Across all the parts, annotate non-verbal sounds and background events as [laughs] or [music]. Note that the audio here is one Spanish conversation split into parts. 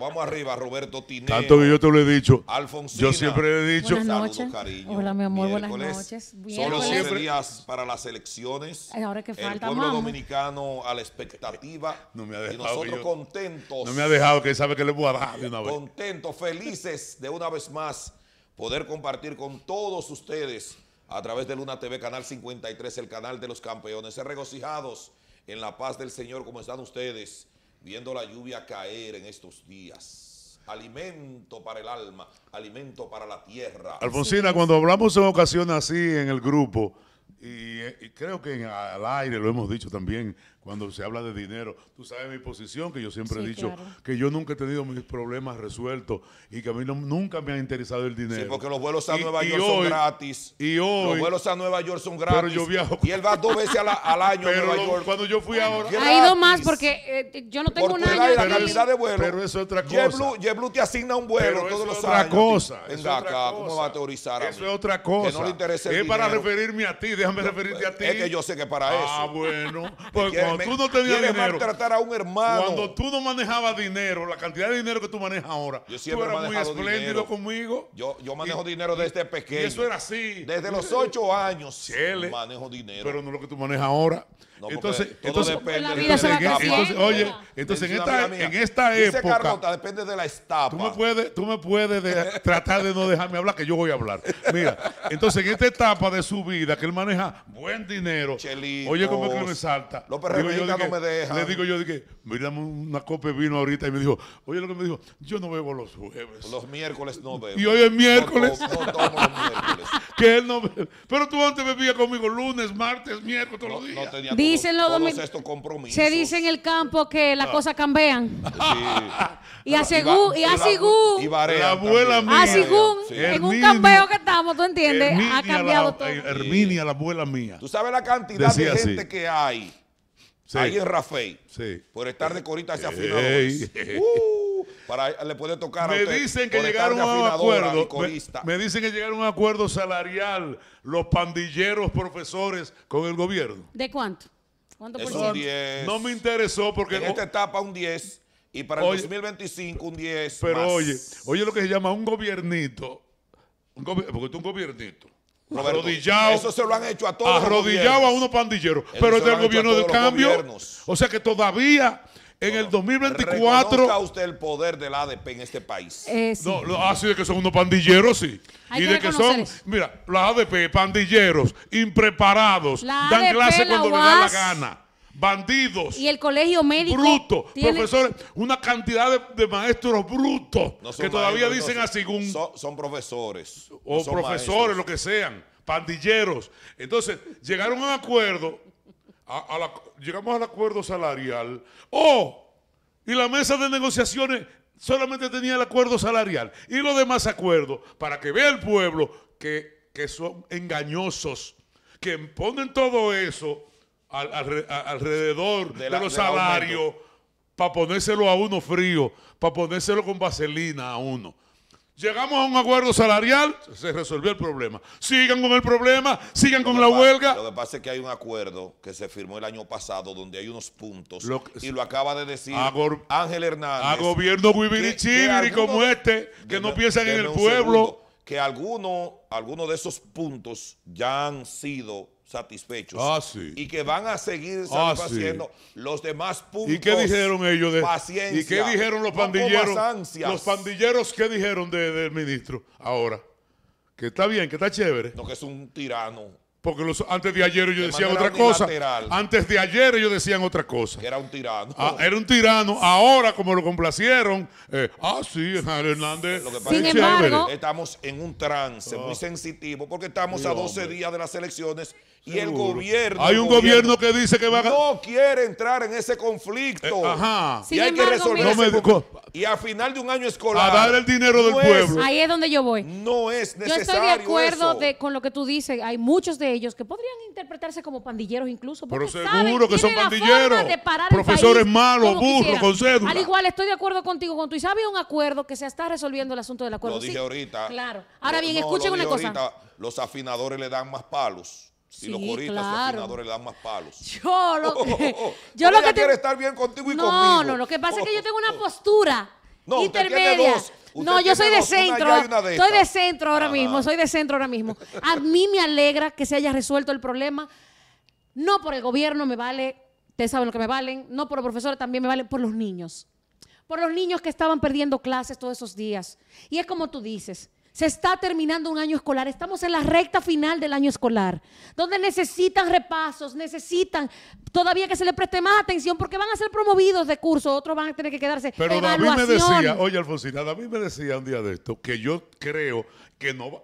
Vamos arriba, Roberto Tineo. Tanto que yo te lo he dicho. Alfonso. Yo siempre le he dicho. Buenas noches. cariño. Hola, mi amor, buenas noches. Solo siempre. días para las elecciones. Ahora que falta, El pueblo dominicano a la expectativa. [laughs] No me ha dejado. Y nosotros contentos. No me ha dejado, que sabe que le voy a dar de una vez. Contentos, felices de una vez más poder compartir con todos ustedes a través de Luna TV, Canal 53, el canal de los campeones. regocijados en la paz del Señor, como están ustedes viendo la lluvia caer en estos días alimento para el alma, alimento para la tierra. Alfonsina, cuando hablamos en ocasiones así en el grupo, y, creo que al aire lo hemos dicho también, cuando se habla de dinero. Tú sabes mi posición, que yo siempre he dicho que yo nunca he tenido mis problemas resueltos y que a mí no, nunca me ha interesado el dinero. Sí, porque los vuelos a Nueva York son gratis. Y hoy. Los vuelos a Nueva York son gratis. Pero yo viajo. Y él va dos veces al año a Nueva York. Pero Cuando yo fui ahora. Ha ido más porque eh, yo no tengo porque un año. La de vuelo. Pero eso es otra cosa. JetBlue, te asigna un vuelo todos los años. es otra cosa. ¿cómo va a teorizar? A eso es otra cosa. Que no le interesa el Es para referirme a ti, déjame referirte a pues, ti. Es que yo sé que para ah, eso. Ah, bueno. [laughs] porque. Pues cuando tú no tenías dinero. Cuando tú no manejabas dinero, la cantidad de dinero que tú manejas ahora. tú eras muy espléndido conmigo. Yo, yo manejo dinero desde pequeño. Y eso era así. Desde los ocho años Chele, manejo dinero. Pero no lo que tú manejas ahora. depende entonces, la oye, entonces en esta, en esta época. depende de la estapa. Tú me puedes, tú me puedes [laughs] tratar de no dejarme hablar, que yo voy a hablar. Mira, entonces en esta etapa de su vida, que él maneja buen dinero. oye, como que me salta digo yo me deja. Le digo yo dije que, una copa de vino ahorita y me dijo, oye lo que me dijo, yo no bebo los jueves. Los miércoles no bebo. Y hoy es miércoles. No, tomo los miércoles. [laughs] que él no bebe. Pero tú antes bebías conmigo lunes, martes, miércoles, todos los días. No Dicen todos, los todos estos compromisos. Se dice en el campo que las ah. cosas cambian. [laughs] y a según, y a Y la abuela mía. A en un campeo que estamos, ¿tú entiendes? ha cambiado todo. Herminia, la abuela mía. Tú sabes la cantidad de gente que hay Ahí es Rafael. Sí. Por estar de corita hacia afinador. [laughs] Uh, para, le puede tocar me a usted, dicen que llegaron a un acuerdo me, dicen que llegaron a un acuerdo salarial los pandilleros profesores con el gobierno ¿de cuánto? ¿cuánto por ciento? no me interesó porque en esta etapa un 10 y para el 2025 un 10 pero oye oye lo que se llama un gobiernito un esto porque un gobiernito arrodillado. Eso se lo han hecho a todos. Arrodillado a unos pandilleros. pero es del gobierno de cambio. O sea que todavía en el 2024. Reconozca usted el poder del ADP en este país. Eh, no, lo, así ah, de que son unos pandilleros, sí. y de que son, mira, la ADP, pandilleros, impreparados, dan clase cuando le da la gana bandidos. Y el colegio médico. bruto Profesores, una cantidad de, maestros brutos que todavía dicen así. Son, profesores. O profesores, lo que sean. Pandilleros. Entonces, llegaron a un acuerdo. llegamos al acuerdo salarial. ¡Oh! Y la mesa de negociaciones solamente tenía el acuerdo salarial. Y los demás acuerdos. Para que vea el pueblo que, que son engañosos. Que ponen todo eso alrededor de, los salarios para ponérselo a uno frío, para ponérselo con vaselina a uno. Llegamos a un acuerdo salarial, se resolvió el problema. Sigan con el problema, sigan con la huelga. Lo que pasa es que hay un acuerdo que se firmó el año pasado donde hay unos puntos y lo acaba de decir Ángel Hernández. A gobierno Guibirichibiri como este, que no piensan en el pueblo. que algunos alguno de esos puntos ya han sido satisfechos. Ah, y que van a seguir ah, satisfaciendo los demás puntos. ¿Y qué dijeron ellos? De, paciencia, ¿Y qué dijeron los pandilleros? Los pandilleros, ¿qué dijeron del ministro ahora? Que está bien, que está chévere. No, que es un tirano. Porque los, antes de ayer ellos decían otra cosa. Antes de ayer ellos decían otra cosa. era un tirano. Ah, era un tirano. Ahora, como lo complacieron, eh, ah, sí, Hernández. Lo que Sin embargo, estamos en un trance muy ah. sensitivo porque estamos a 12 días de las elecciones y el gobierno. Hay un gobierno, que dice que va No quiere entrar en ese conflicto. Eh, ajá. y hay que resolver. No me, y a final de un año escolar. A dar el dinero del pueblo. Ahí es donde yo voy. No es necesario. Yo estoy de acuerdo con lo que tú dices. Hay muchos de ellos que podrían interpretarse como pandilleros incluso. Pero seguro que son pandilleros. Profesores malos, burros, consejos. Al igual, estoy de acuerdo contigo, con tú Y sabe un acuerdo que se está resolviendo el asunto del acuerdo. Lo dije ahorita. Claro. Ahora bien, escuchen una cosa. los afinadores le dan más palos. Si los coristas y los le dan más palos. [laughs] Yo lo oh, oh, que. Oh, estar bien contigo y no, conmigo. No, lo que pasa es que yo tengo una postura intermedia. No, yo soy de centro. estoy soy de centro ahora ah, mismo. Soy de centro ahora mismo. A mí me alegra que se haya resuelto el problema. No por el gobierno me vale. Ustedes saben lo que me valen. No por los profesores también me valen. Por los niños. Por los niños que estaban perdiendo clases todos esos días. Y es como tú dices. Se está terminando un año escolar, estamos en la recta final del año escolar, donde necesitan repasos, necesitan todavía que se le preste más atención porque van a ser promovidos de curso, otros van a tener que quedarse Pero David me decía, oye Alfonsina, David me decía un día de esto que yo creo que no va...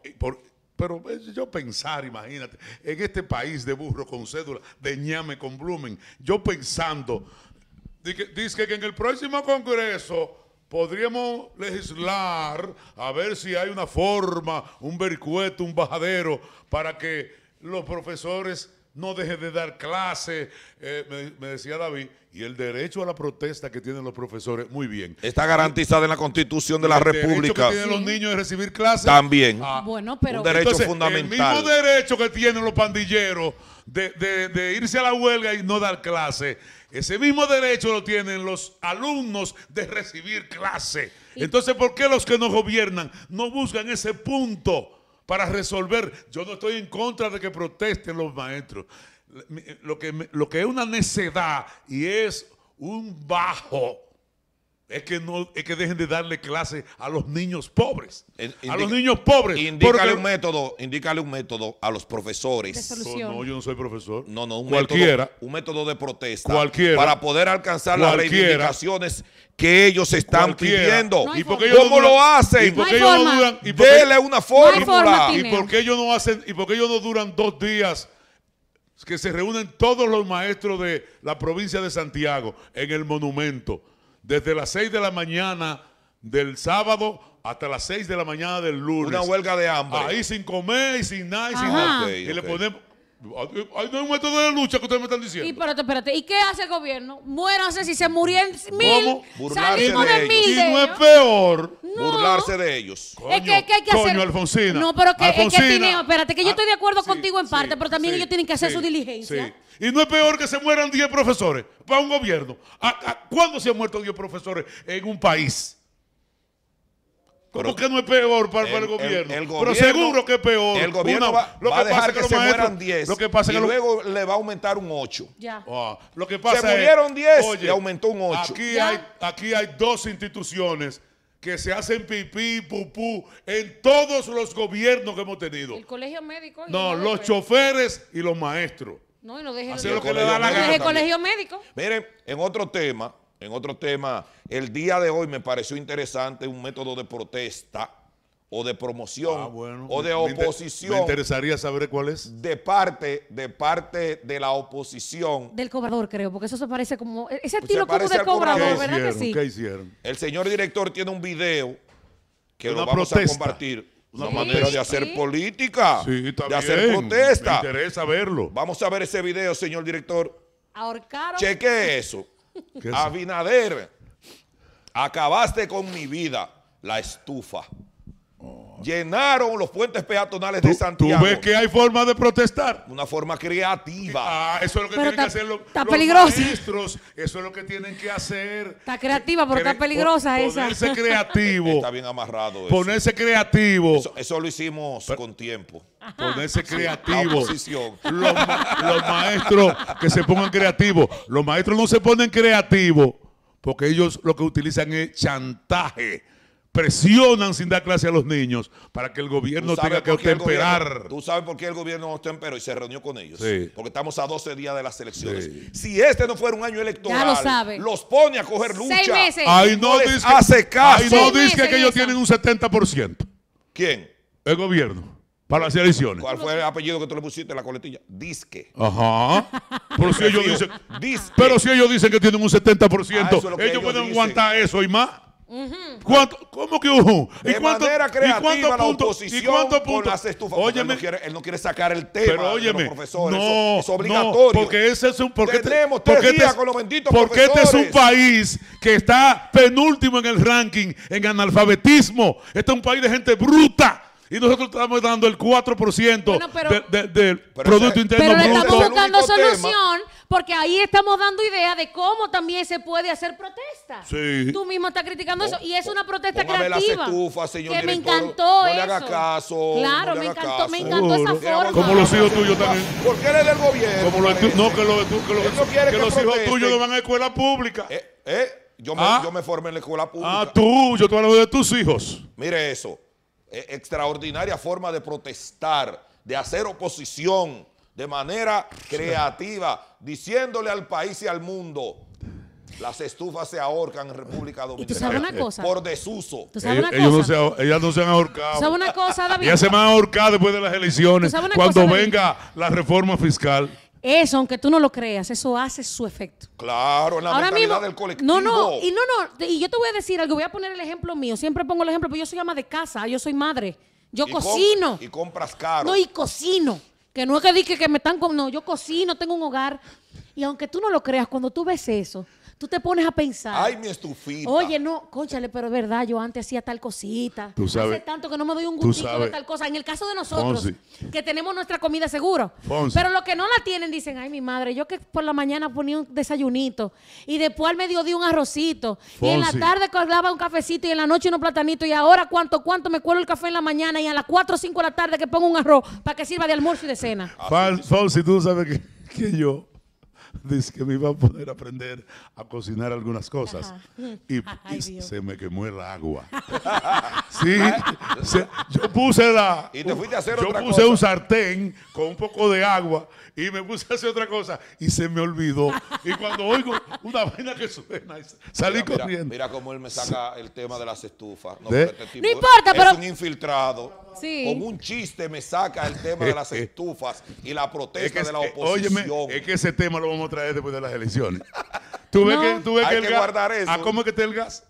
pero yo pensar, imagínate, en este país de burro con cédula, de ñame con blumen, yo pensando, dice que en el próximo congreso podríamos legislar a ver si hay una forma, un vercueto, un bajadero, para que los profesores no deje de dar clase, eh, me, decía David, y el derecho a la protesta que tienen los profesores, muy bien. Está garantizado en la Constitución de la el República. Derecho que tienen los niños de recibir clases. También. Ah, bueno, pero un derecho fundamental. El mismo derecho que tienen los pandilleros de, irse a la huelga y no dar clase, Ese mismo derecho lo tienen los alumnos de recibir clase. Entonces, ¿por qué los que nos gobiernan no buscan ese punto? para resolver. Yo no estoy en contra de que protesten los maestros. Lo que, lo que es una necedad y es un bajo es que no, es que dejen de darle clase a los niños pobres. a los niños pobres. Indícale un método, indícale un método a los profesores. no, yo no soy profesor. No, no, un Método, un método de protesta. Cualquiera. Para poder alcanzar las reivindicaciones que ellos están pidiendo. ¿Y ¿Cómo lo hacen? ¿Y por qué Y una fórmula. ¿Y por no hacen? ¿Y por qué ellos no duran dos días? Que se reúnen todos los maestros de la provincia de Santiago en el monumento desde las 6 de la mañana del sábado hasta las 6 de la mañana del lunes. Una huelga de hambre. Ahí sin comer y sin nada y sin nada. y le ponemos eh, hay un método de lucha que ustedes me están diciendo. Y espérate, espérate. ¿Y qué hace el gobierno? Muéranse si se murieron mil. ¿Cómo? Salimos de, de ellos. y no es peor burlarse de ellos. es que, hay que coño, hacer. No, pero que, es que tiene, espérate, que yo ah, estoy de acuerdo contigo en parte, pero también ellos tienen que hacer su diligencia. Y no es peor que se mueran 10 profesores para un gobierno. cuándo se han muerto 10 profesores en un país? Porque ¿Cómo no es peor para, el, gobierno? Pero seguro que es peor. El gobierno va, lo que a dejar que, se maestros, mueran 10 lo que pasa y que luego le va a aumentar un 8. Ya. Ah. lo que pasa se murieron 10 y aumentó un 8. Aquí hay, dos instituciones que se hacen pipí, pupú, en todos los gobiernos que hemos tenido. El colegio médico. no, los choferes y los maestros. No, y no dejen gana. el, colegio, médico. Miren, en otro tema, en otro tema, el día de hoy me pareció interesante un método de protesta o de promoción ah, o de oposición. Me, interesaría saber cuál es. De parte, de parte de la oposición. Del cobrador, creo, porque eso se parece como. E-, ese estilo como de cobrador, ¿verdad que sí? ¿Qué hicieron? El señor director tiene un video que lo vamos a compartir. Una manera de hacer sí. política, de hacer protesta. Me interesa verlo. Vamos a ver ese video, señor director. Ahorcaron. Cheque eso. Abinader, acabaste con mi vida, la estufa. Llenaron los puentes peatonales de Santiago. ¿Tú ves que hay forma de protestar? Una forma creativa. Ah, eso es lo que tienen que hacer los, ministros. Eso es lo que tienen que hacer. Está creativa, pero está peligrosa esa. Ponerse creativo. [laughs] Está bien amarrado eso. ponerse creativo. eso, lo hicimos con tiempo. Ponerse creativo. los maestros que se pongan creativos. Los maestros no se ponen creativos porque ellos lo que utilizan es chantaje presionan sin dar clase a los niños para que el gobierno tenga que temperar. Tú sabes por qué el gobierno no temperó y se reunió con ellos. Porque estamos a 12 días de las elecciones. Si este no fuera un año electoral, los pone a coger lucha. Seis no, dice, hace caso. Ahí no dice que ellos tienen un 70%. ¿Quién? El gobierno. Para las elecciones. ¿Cuál fue el apellido que tú le pusiste en la coletilla? Disque. Ajá. [laughs] Pero si, ellos dicen, que tienen un 70%, ah, ellos, pueden aguantar eso y más cuánto ¿Cómo que ujú? ¿Y de cuánto, manera creativa ¿y cuánto punto, la oposición ¿y cuánto punto? las estufas. él, no quiere, sacar el tema pero de los profesores. No, es obligatorio. No, porque ese es un... Porque este, Tenemos tres porque este días con los benditos Porque este es un país que está penúltimo en el ranking en analfabetismo. Este es un país de gente bruta. Y nosotros estamos dando el 4% bueno, de, de, Producto Interno Bruto. Pero le estamos buscando solución porque ahí estamos dando idea de cómo también se puede hacer protesta. Sí. Tú mismo estás criticando eso y es una protesta creativa. la estufas, señor que me encantó no Le haga caso, claro, me encantó, me encantó esa forma. Como los hijos tuyos también. ¿Por qué le del gobierno. no que los que los, que que los hijos tuyos no van a escuela pública. Eh, eh ah. yo, me, formé en la escuela pública. Ah, tú, yo te hablo de tus hijos. Mire eso. Eh, extraordinaria forma de protestar, de hacer oposición de manera creativa, diciéndole al país y al mundo. Las estufas se ahorcan en República Dominicana. Por desuso. ellas no se han ahorcado. ¿Tú sabes una cosa, David? Ellas se van a ahorcar después de las elecciones. cuando venga la reforma fiscal. Eso, aunque tú no lo creas, eso hace su efecto. Claro, en la Ahora mentalidad del colectivo. No, no, y no, no, y yo te voy a decir algo, voy a poner el ejemplo mío, siempre pongo el ejemplo, porque yo soy ama de casa, yo soy madre, yo cocino. y compras caro. No, y cocino. Que no es que dije que me están con. No, yo cocino, tengo un hogar. Y aunque tú no lo creas, cuando tú ves eso, tú te pones a pensar. Ay, mi estufita. Oye, no, cónchale, pero es verdad, yo antes hacía tal cosita. Tú sabes. Hace tanto que no me doy un gustito de tal cosa. En el caso de nosotros, que tenemos nuestra comida segura, Pero los que no la tienen dicen, ay, mi madre, yo que por la mañana ponía un desayunito y después al mediodía un arrocito. Y en la tarde colgaba un cafecito y en la noche un platanito. Y ahora, ¿cuánto, cuánto me cuelo el café en la mañana y a las 4 o 5 de la tarde que pongo un arroz para que sirva de almuerzo y de cena? Fonsi, tú sabes que yo [laughs] dice que me iba a poder aprender a cocinar algunas cosas. [laughs] Y, se me quemó el agua. [laughs] sí, yo puse la. yo puse un sartén con un poco de agua y me puse a hacer otra cosa y se me olvidó. y cuando oigo una vaina que suena, salí corriendo. Mira, cómo él me saca el tema de las estufas. No, este importa, es pero. un infiltrado. Como Con un chiste me saca el tema de las [laughs] estufas y la protesta de la eh, oposición. es que ese tema lo vamos a traer después de las elecciones. ¿Tú ves que, que, el guardar eso. ¿A cómo que está el gas?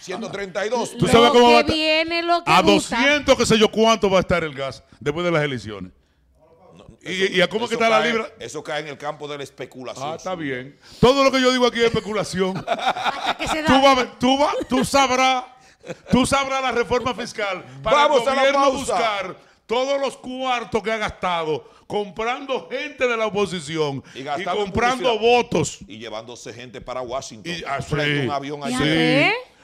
132. ¿Tú sabes cómo va a estar? Viene, lo que a 200, sé yo cuánto va a estar el gas después de las elecciones. ¿Y, a cómo que está la libra? Eso cae en el campo de la especulación. Ah, está bien. Todo lo que yo digo aquí es especulación. [laughs] tú sabrás Tú sabrás la reforma fiscal para Vamos el gobierno buscar todos los cuartos que ha gastado comprando gente de la oposición y, comprando votos y llevándose gente para Washington y ah, un avión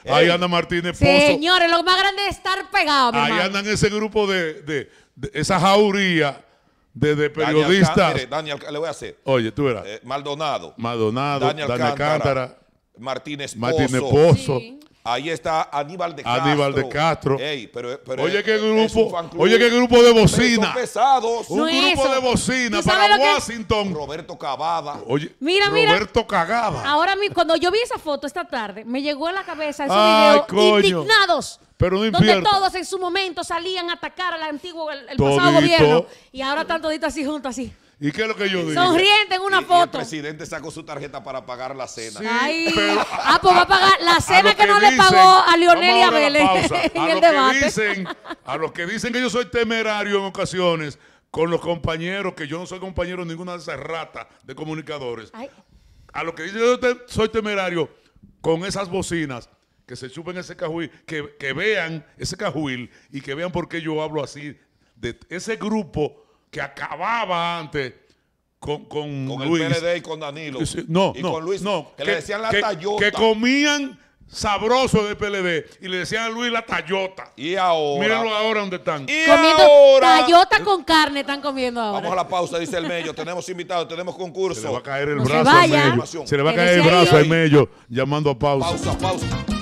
Ahí anda Martínez Pozo. Señores, lo más grande es estar pegado. Ahí andan ese grupo de, esa jauría de, periodistas. Daniel, Daniel, le voy a hacer. Oye, tú verás. Eh, Maldonado. Maldonado, Daniel, Cántara, Martínez Pozo. Martínez Pozo. Ahí está Aníbal de Castro. Aníbal de Castro. Ey, pero, pero oye, qué grupo, oye, qué grupo de bocina. un grupo de bocina para Washington. Roberto Cavada. Oye, mira, Roberto Cagada. Ahora Ahora, cuando yo vi esa foto esta tarde, me llegó a la cabeza ese Ay, Coño. Indignados. Pero no Donde todos en su momento salían a atacar al antiguo, el, el pasado gobierno. Y ahora están toditos así juntos, así. ¿Y qué es lo que yo digo? Sonriente en una foto. el presidente sacó su tarjeta para pagar la cena. ah, pues va a pagar la cena que, no le pagó a Lionel y a Vélez [laughs] en a el a los que dicen que yo soy temerario en ocasiones con los compañeros, que yo no soy compañero de ninguna de esas ratas de comunicadores. A los que dicen que yo soy temerario con esas bocinas que se chupen ese cajuil, que, que vean ese cajuil y que vean por qué yo hablo así de ese grupo que acababa antes con, con, con el PLD y con Danilo. no, y no, con Luis, que, le decían la Que comían sabroso del PLD y le decían a Luis la Tayota Y ahora. Mírenlo ahora donde están. Y comiendo ahora, tallota con carne están comiendo ahora. Vamos a la pausa, dice el Mello. tenemos invitados, tenemos concurso. Se le va a caer el brazo a Se le va a caer el brazo al Mello llamando a pausa. Pausa, pausa.